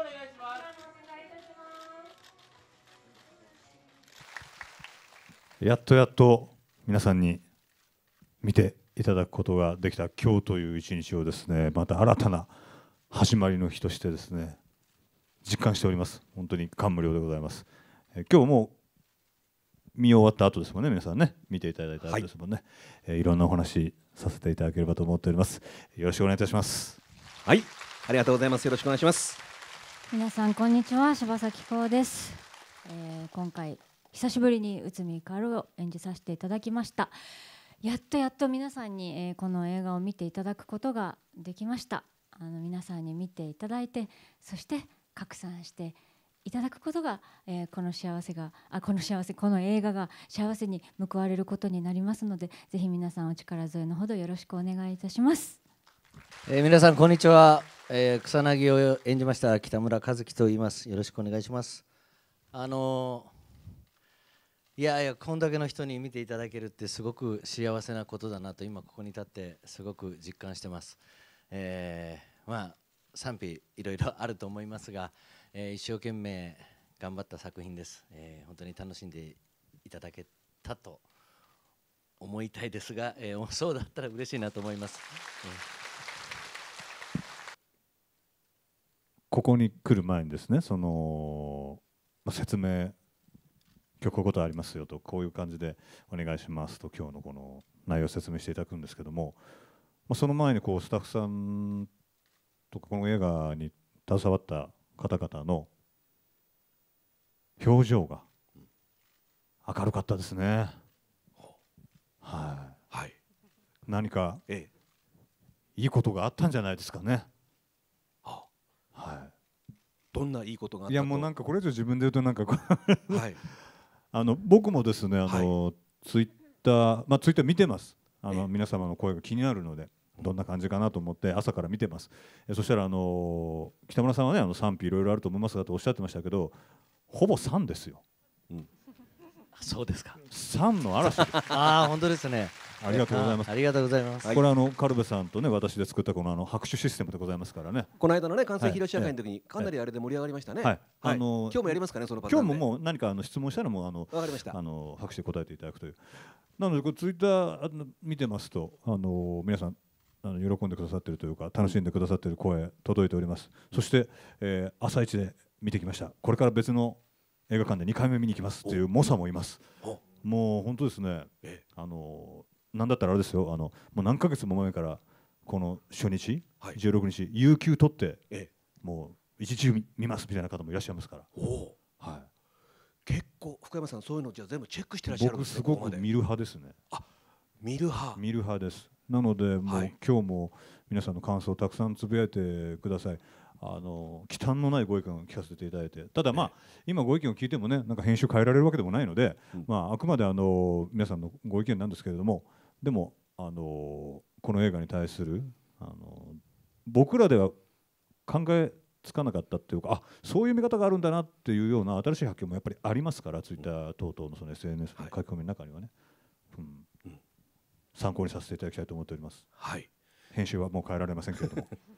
お願いします。やっとやっと皆さんに見ていただくことができた今日という一日をですねまた新たな始まりの日としてですね実感しております本当に感無量でございます今日も見終わった後ですもんね皆さんね見ていただいた後ですもんね、はいえいろんなお話させていただければと思っておりますよろしくお願いいたしますはいありがとうございますよろしくお願いします皆さんこんにちは柴崎幸です、えー、今回久しぶりに内海カルを演じさせていただきましたやっとやっと皆さんに、えー、この映画を見ていただくことができましたあの皆さんに見ていただいてそして拡散していただくことが、えー、この幸せがあこの幸せこの映画が幸せに報われることになりますのでぜひ皆さんお力添えのほどよろしくお願いいたします、えー、皆さんこんにちはえー、草薙を演じました北村和樹と言います。よろしくお願いします。あのー、いやいやこんだけの人に見ていただけるってすごく幸せなことだなと今ここに立ってすごく実感してます。えー、まあ賛否いろいろあると思いますが、えー、一生懸命頑張った作品です、えー、本当に楽しんでいただけたと思いたいですが、えー、そうだったら嬉しいなと思います。えーここに来る前にですねその説明今日こういうことありますよとこういう感じでお願いしますと今日のこの内容を説明していただくんですけども、まその前にこうスタッフさんとかこの映画に携わった方々の表情が明るかったですね。はい、はい、何かいいことがあったんじゃないですかね。どんないいことがいやもうなんかこれ以上自分で言うとなんかはい、あの僕もですねあの、はい、ツイッターまあツイッター見てますあの皆様の声が気になるのでどんな感じかなと思って朝から見てますえそしたらあの北村さんはねあの賛否いろいろあると思いますがとおっしゃってましたけどほぼ3ですよ、うん、そうですか3の嵐 ああ本当ですねありがとうございます。ありがとうございます。これあのカルベさんとね私で作ったこのあの拍手システムでございますからね。この間のね完成披露試写会の時にかなりあれで盛り上がりましたね。はい。あの今日もやりますかねその今日ももう何かあの質問したらもうあのわかりましたあの拍手答えていただくという。なのでこうツイッター見てますとあの皆さん。あの喜んでくださっているというか楽しんでくださっている声届いておりますそして、えー、朝一で見てきましたこれから別の映画館で2回目見に行きますっていう猛者もいますもう本当ですねあのなんだったらあれですよあのもう何ヶ月も前からこの初日、はい、16日有給取って、ええ、もう一日見ますみたいな方もいらっしゃいますから。おはい、結構福山さんそういうのじゃ全部チェックしてらっしゃるんです、ね、僕すごく見る派ですね。あ見る派見る派です。なのでもう、はい、今日も皆さんの感想をたくさんつぶやいてください。あの忌憚のないご意見を聞かせていただいてただまあ、今ご意見を聞いてもねなんか編集変えられるわけでもないので、うん、まあ、あくまであの皆さんのご意見なんですけれどもでもあのこの映画に対するあの僕らでは考えつかなかったっていうかあそういう見方があるんだなっていうような新しい発見もやっぱりありますからツイッター等々のその SNS の書き込みの中にはね、はい、うん、参考にさせていただきたいと思っております。はい、編集はもう変えられませんけれども